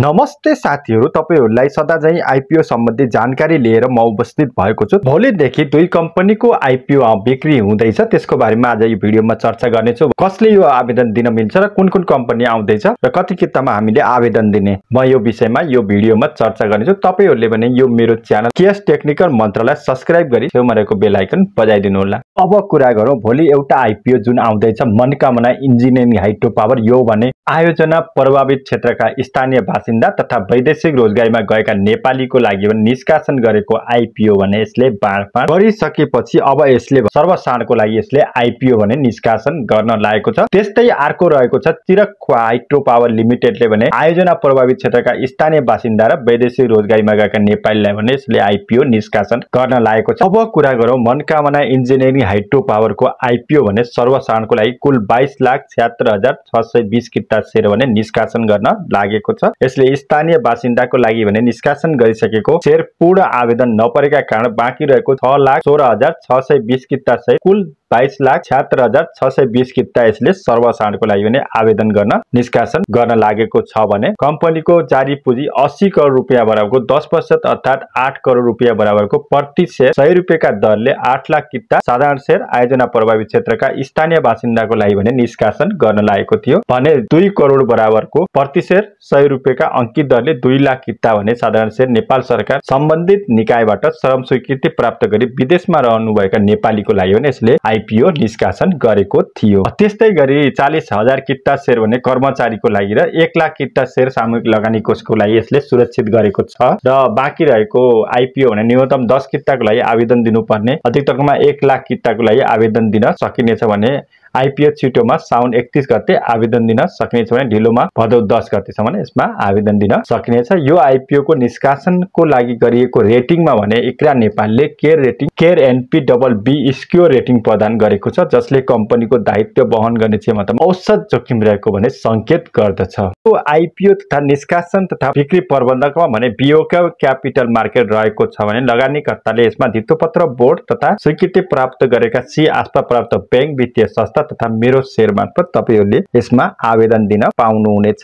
नमस्ते साथीहरू तपाईँहरूलाई सदाझै आइपिओ सम्बन्धी जानकारी लिएर म उपस्थित भएको छु भोलिदेखि दुई कम्पनीको आइपिओ बिक्री हुँदैछ त्यसको बारेमा आज यो भिडियोमा चर्चा गर्नेछु कसले यो आवेदन दिन मिल्छ र कुन कुन कम्पनी आउँदैछ र कति कितामा हामीले आवेदन दिने म यो विषयमा यो भिडियोमा चर्चा गर्नेछु तपाईँहरूले भने यो मेरो च्यानल केस टेक्निकल मन्त्रालय सब्सक्राइब गरी छेउमा रहेको बेलायकन बजाइदिनुहोला अब कुरा गरौँ भोलि एउटा आइपिओ जुन आउँदैछ मनकामना इन्जिनियरिङ हाइट्रो पावर यो भने आयोजना प्रभावित क्षेत्रका स्थानीय बासिन्दा तथा वैदेशिक रोजगारीमा गएका नेपालीको लागि भने निष्कासन गरेको आइपिओ भने यसले बाँडफाँड गरिसकेपछि अब यसले सर्वसाणको लागि यसले आइपिओ भने निष्कासन गर्न लागेको छ त्यस्तै अर्को रहेको छ चिरक हाइट्रो पावर लिमिटेडले भने आयोजना प्रभावित क्षेत्रका स्थानीय बासिन्दा र वैदेशिक रोजगारीमा गएका नेपालीलाई भने यसले आइपिओ निष्कासन गर्न लागेको छ अब कुरा गरौँ मनकामना इन्जिनियरिङ हाइड्रो पावरको आइपिओ भने सर्वसाधारणको लागि कुल बाइस लाख छ्यात्तर हजार छ सय बिस किता सेयर भने निष्कासन गर्न लागेको छ यसले स्थानीय बासिन्दाको लागि भने निष्कासन गरिसकेको सेयर पूर्ण आवेदन नपरेका कारण बाँकी रहेको छ लाख सोह्र हजार छ सय बिस किता सहित कुल बाइस लाख छ्यात्तर हजार छ सय बिस किता यसले सर्वसाधारणको लागि भने आवेदन गर्न निष्कासन गर्न लागेको छ भने कम्पनीको जारी पुँजी अस्सी करोड रुपियाँ बराबरको दस प्रतिशत अर्थात् आठ करोड रुपियाँ बराबरको प्रति सेयर सय रुपियाँका दरले आठ लाख किता साधारण सेयर आयोजना प्रभावित क्षेत्रका स्थानीय बासिन्दाको लागि भने निष्कासन गर्न लागेको थियो भने दुई करोड बराबरको प्रति सेयर सय रुपियाँका अङ्कित दरले दुई लाख किता भने साधारण सेयर नेपाल सरकार सम्बन्धित निकायबाट श्रम स्वीकृति प्राप्त गरी विदेशमा रहनुभएका नेपालीको लागि भने यसले आइपिओ निष्कासन गरेको थियो त्यस्तै गरी चालिस हजार किट्टा सेयर भने कर्मचारीको लागि र एक लाख किट्टा सेयर सामूहिक लगानी कोषको लागि यसले सुरक्षित गरेको छ र बाँकी रहेको आइपिओ भने न्यूनतम दस किट्टाको लागि आवेदन दिनुपर्ने अधिकतममा एक लाख किट्टाको लागि आवेदन दिन सकिनेछ भने आइपिएच छिटोमा साउन एकतिस गते आवेदन दिन सकिनेछ भने ढिलोमा भदौ दस गतेसम्म यसमा आवेदन दिन सकिनेछ यो आइपिओको निष्कासनको लागि गरिएको रेटिङमा भने इक्रा नेपालले CARE rating CARE NP double B score rating प्रदान गरेको छ जसले कम्पनीको दायित्व वहन गर्ने क्षमतामा औसत जोखिम रहेको भने संकेत गर्दछ यो आइपिओ तथा निष्कासन तथा बिक्री प्रबन्धकमा भने बिओका क्यापिटल मार्केट रहेको छ भने लगानीकर्ताले यसमा धितोपत्र बोर्ड तथा स्वीकृति प्राप्त गरेका सी आस्था प्राप्त ब्याङ्क वित्तीय संस्था तथा मेरो सेयर मार्फत तपाईँहरूले यसमा आवेदन दिन पाउनुहुनेछ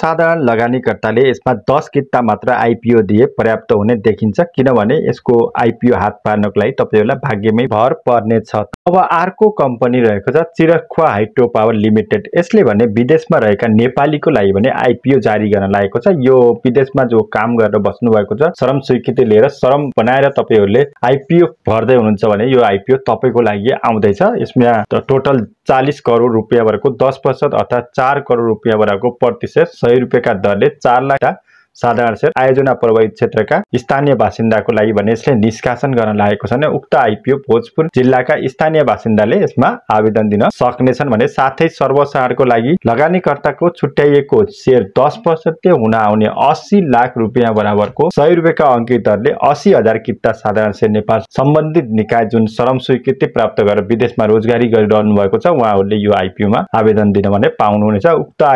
साधारण लगानीकर्ताले यसमा दस किता मात्र आइपिओ दिए पर्याप्त हुने देखिन्छ किनभने यसको आइपिओ हात पार्नको लागि तपाईँहरूलाई भाग्यमै भर पर्नेछ अब अर्को कम्पनी रहेको छ चिरखुवा हाइड्रो पावर लिमिटेड यसले भने विदेशमा रहेका नेपालीको लागि भने आइपिओ जारी गर्न लागेको छ यो विदेशमा जो काम गरेर बस्नु भएको छ श्रम स्वीकृति लिएर श्रम बनाएर तपाईँहरूले आइपिओ भर्दै हुनुहुन्छ भने यो आइपिओ तपाईँको लागि आउँदैछ यसमा टोटल चालिस करोड रुपियाँ भएको दस प्रतिशत अर्थात् चार करोड रुपियाँ भएको प्रतिशत सय रुपियाँका दरले चार लाख साधारण सेट आयोजना प्रभावित क्षेत्रका स्थानीय बासिन्दाको लागि भने यसले निष्कासन गर्न लागेको छ भने उक्त आइपिओ भोजपुर जिल्लाका स्थानीय बासिन्दाले यसमा आवेदन दिन सक्नेछन् भने साथै सर्वसाधारणको लागि लगानीकर्ताको छुट्याइएको सेयर दस प्रतिशतले हुन आउने अस्सी लाख रुपियाँ बराबरको सय रुपियाँका अङ्कित दरले अस्सी हजार किता साधारण सेयर नेपाल सम्बन्धित निकाय जुन श्रम स्वीकृति प्राप्त गरेर विदेशमा रोजगारी गरिरहनु भएको छ उहाँहरूले यो आइपिओमा आवेदन दिन भने पाउनुहुनेछ उक्त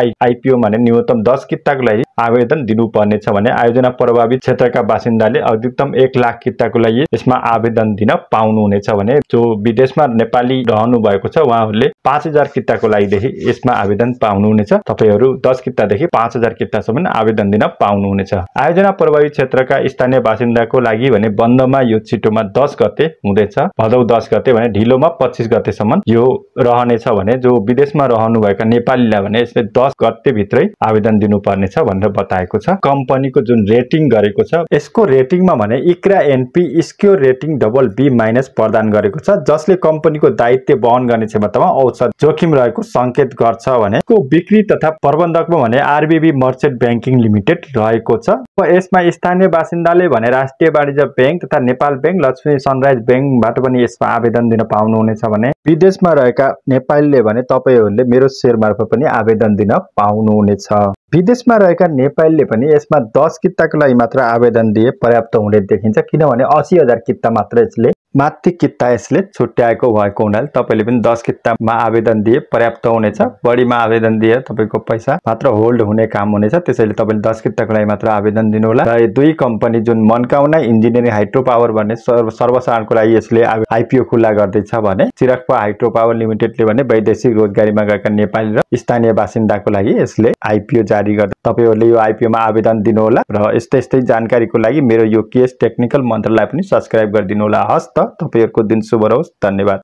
भने न्यूनतम दस किताको लागि आवेदन दिनुपर्नेछ भने आयोजना प्रभावित क्षेत्रका बासिन्दाले अधिकतम एक लाख किताको लागि यसमा आवेदन दिन पाउनुहुनेछ भने जो विदेशमा नेपाली रहनु भएको छ उहाँहरूले पाँच हजार किताको लागिदेखि यसमा आवेदन पाउनुहुनेछ तपाईँहरू दस कितादेखि पाँच हजार कितासम्म आवेदन दिन पाउनुहुनेछ आयोजना प्रभावित क्षेत्रका स्थानीय बासिन्दाको लागि भने बन्दमा यो छिटोमा दस गते हुँदैछ भदौ दस गते भने ढिलोमा पच्चिस गतेसम्म यो रहनेछ भने जो विदेशमा रहनुभएका नेपालीलाई भने यसले दस गते भित्रै आवेदन दिनुपर्नेछ भनेर भनेर बताएको छ कम्पनीको जुन रेटिङ गरेको छ यसको रेटिङमा भने ICRA NP score rating double B minus प्रदान गरेको छ जसले कम्पनीको दायित्व वहन गर्ने क्षमतामा औसत जोखिम रहेको संकेत गर्छ भने बिक्री तथा प्रबन्धकमा भने आरबीबी मर्चेन्ट ब्याङ्किङ लिमिटेड रहेको छ यसमा स्थानीय बासिन्दाले भने राष्ट्रिय वाणिज्य ब्याङ्क तथा नेपाल ब्याङ्क लक्ष्मी सनराइज ब्याङ्कबाट पनि यसमा आवेदन दिन पाउनुहुनेछ भने विदेशमा रहेका नेपालीले भने तपाईँहरूले मेरो सेयर मार्फत पनि आवेदन दिन पाउनुहुनेछ विदेशमा रहेका नेपालीले पनि यसमा दस किताको लागि मात्र आवेदन दिए पर्याप्त हुने देखिन्छ किनभने असी हजार किता मात्र यसले माथि किता यसले छुट्याएको भएको हुनाले तपाईँले पनि दस कितामा आवेदन दिए पर्याप्त हुनेछ बढीमा आवेदन दिए तपाईँको पैसा मात्र होल्ड हुने काम हुनेछ त्यसैले तपाईँले दस किताको लागि मात्र आवेदन दिनुहोला र यो दुई कम्पनी जुन मनकाउना इन्जिनियरिङ हाइड्रो पावर भन्ने सर्वसाधारणको लागि यसले आइपिओ खुल्ला गर्दैछ भने चिरक्पा हाइड्रो पावर लिमिटेडले भने वैदेशिक रोजगारीमा गएका नेपाली र स्थानीय बासिन्दाको लागि यसले आइपिओ जारी गर्दै तपाईँहरूले यो आइपिओमा आवेदन दिनुहोला र यस्तै यस्तै जानकारीको लागि मेरो यो केस टेक्निकल मन्त्रालय पनि सब्सक्राइब गरिदिनुहोला हस् त को तो दिन शुभ रहोस् धन्यवाद